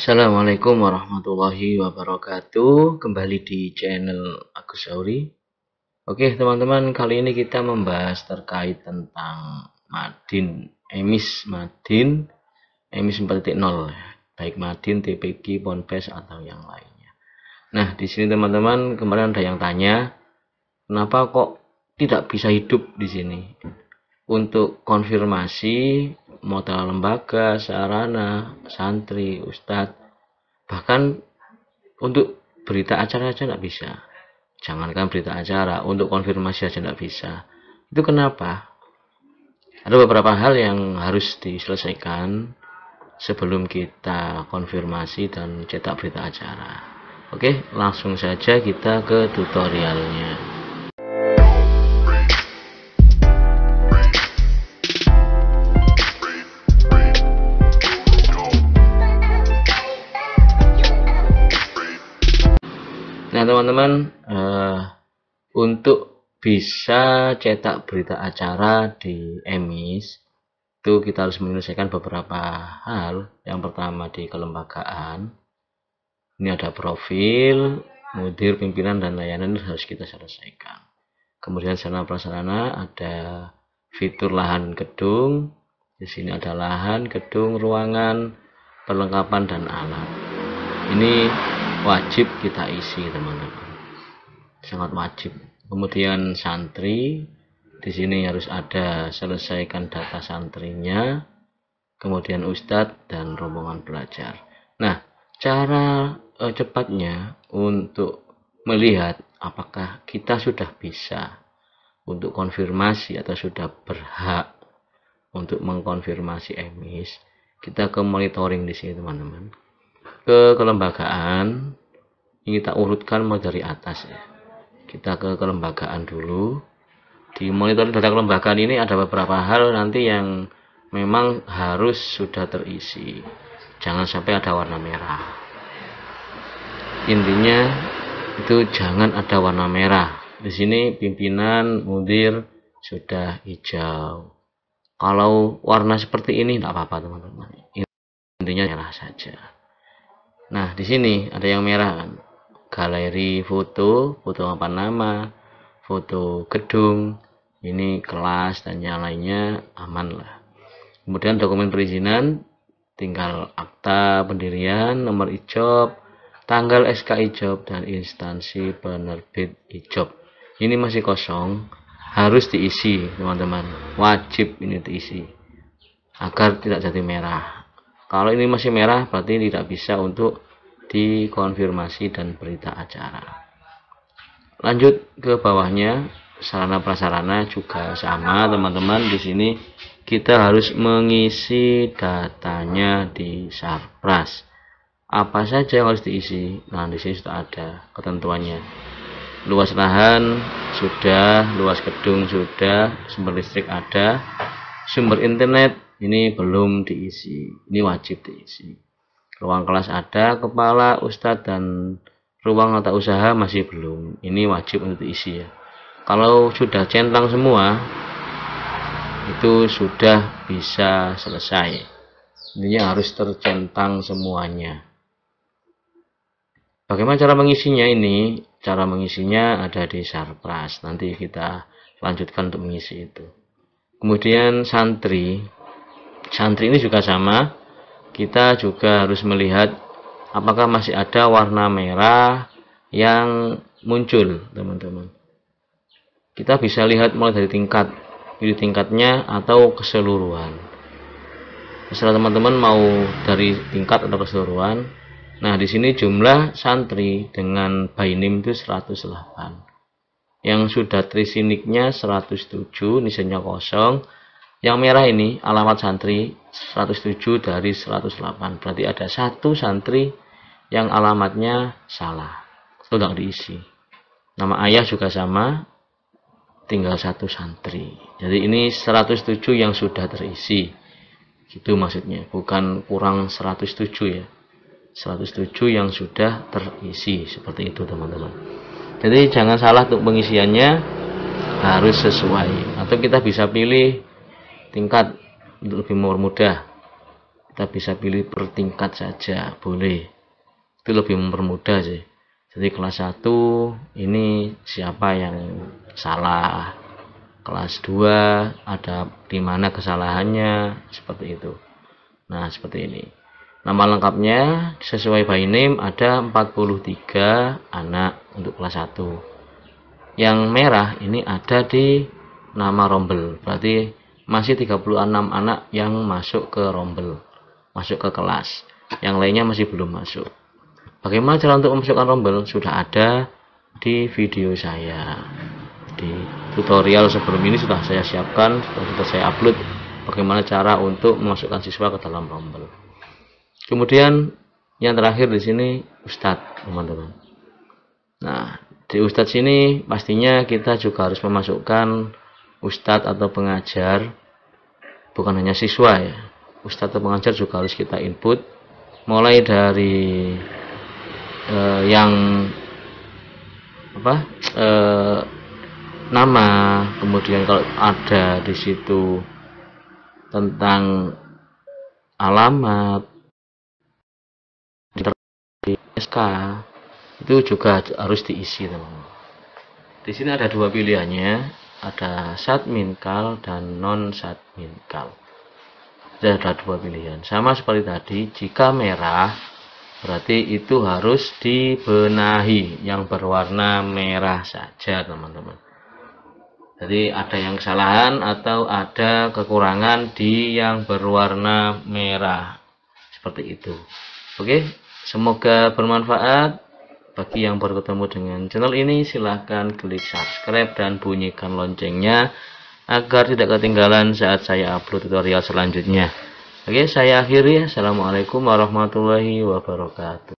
Assalamualaikum warahmatullahi wabarakatuh Kembali di channel Agus Sauri Oke teman-teman kali ini kita membahas terkait tentang Madin Emis Madin Emis 4.0 Baik Madin, TPG, Ponpes atau yang lainnya Nah di sini teman-teman kemarin ada yang tanya Kenapa kok tidak bisa hidup di sini Untuk konfirmasi modal lembaga, sarana, santri, ustadz, bahkan untuk berita acara aja nggak bisa. Jangankan berita acara, untuk konfirmasi aja nggak bisa. Itu kenapa? Ada beberapa hal yang harus diselesaikan sebelum kita konfirmasi dan cetak berita acara. Oke, langsung saja kita ke tutorialnya. teman-teman uh, untuk bisa cetak berita acara di emis itu kita harus menyelesaikan beberapa hal yang pertama di kelembagaan ini ada profil mudir pimpinan dan layanan harus kita selesaikan kemudian sarana prasarana ada fitur lahan gedung di sini ada lahan gedung ruangan perlengkapan dan alat ini wajib kita isi teman-teman sangat wajib kemudian santri di sini harus ada selesaikan data santrinya kemudian ustadz dan rombongan belajar nah cara eh, cepatnya untuk melihat apakah kita sudah bisa untuk konfirmasi atau sudah berhak untuk mengkonfirmasi emis kita ke monitoring di sini teman-teman ke kelembagaan ini kita urutkan mulai dari atas ya kita ke kelembagaan dulu di monitor data kelembagaan ini ada beberapa hal nanti yang memang harus sudah terisi jangan sampai ada warna merah intinya itu jangan ada warna merah di sini pimpinan mudir sudah hijau kalau warna seperti ini tidak apa-apa teman-teman intinya merah saja Nah, di sini ada yang merah kan. Galeri foto, foto apa nama, foto gedung, ini kelas dan yang lainnya aman lah. Kemudian dokumen perizinan tinggal akta pendirian, nomor ijob, tanggal SK ijob dan instansi penerbit ijob. Ini masih kosong, harus diisi, teman-teman. Wajib ini diisi agar tidak jadi merah kalau ini masih merah berarti tidak bisa untuk dikonfirmasi dan berita acara lanjut ke bawahnya sarana prasarana juga sama teman-teman di sini kita harus mengisi datanya di sarpras apa saja yang harus diisi nah di sini sudah ada ketentuannya luas lahan sudah luas gedung sudah sumber listrik ada sumber internet ini belum diisi ini wajib diisi ruang kelas ada kepala ustadz dan ruang atau usaha masih belum ini wajib untuk diisi ya kalau sudah centang semua itu sudah bisa selesai Ini harus tercentang semuanya bagaimana cara mengisinya ini cara mengisinya ada di sarpras nanti kita lanjutkan untuk mengisi itu kemudian santri santri ini juga sama kita juga harus melihat apakah masih ada warna merah yang muncul teman-teman kita bisa lihat mulai dari tingkat dari tingkatnya atau keseluruhan setelah teman-teman mau dari tingkat atau keseluruhan nah di sini jumlah santri dengan bainim itu 108 yang sudah trisiniknya 107 nisannya kosong yang merah ini alamat santri 107 dari 108. Berarti ada satu santri yang alamatnya salah. Itu diisi. Nama ayah juga sama, tinggal satu santri. Jadi ini 107 yang sudah terisi. Gitu maksudnya, bukan kurang 107 ya. 107 yang sudah terisi seperti itu teman-teman. Jadi jangan salah untuk pengisiannya harus sesuai atau kita bisa pilih tingkat untuk lebih mempermudah kita bisa pilih per tingkat saja boleh itu lebih mempermudah sih jadi kelas 1 ini siapa yang salah kelas 2 ada di mana kesalahannya seperti itu nah seperti ini nama lengkapnya sesuai by name ada 43 anak untuk kelas 1 yang merah ini ada di nama rombel berarti masih 36 anak yang masuk ke rombel, masuk ke kelas. Yang lainnya masih belum masuk. Bagaimana cara untuk memasukkan rombel? Sudah ada di video saya. Di tutorial sebelum ini sudah saya siapkan, sudah, sudah saya upload bagaimana cara untuk memasukkan siswa ke dalam rombel. Kemudian yang terakhir di sini Ustadz, teman-teman. Nah, di Ustadz sini pastinya kita juga harus memasukkan Ustadz atau pengajar bukan hanya siswa ya ustadz atau pengajar juga harus kita input mulai dari uh, yang apa uh, nama kemudian kalau ada di situ tentang alamat di SK itu juga harus diisi teman-teman di sini ada dua pilihannya ada sat minkal dan non sat minkal. jadi ada dua pilihan sama seperti tadi jika merah berarti itu harus dibenahi yang berwarna merah saja teman-teman jadi ada yang kesalahan atau ada kekurangan di yang berwarna merah seperti itu oke semoga bermanfaat bagi yang baru ketemu dengan channel ini, silahkan klik subscribe dan bunyikan loncengnya agar tidak ketinggalan saat saya upload tutorial selanjutnya. Oke, saya akhiri. Assalamualaikum warahmatullahi wabarakatuh.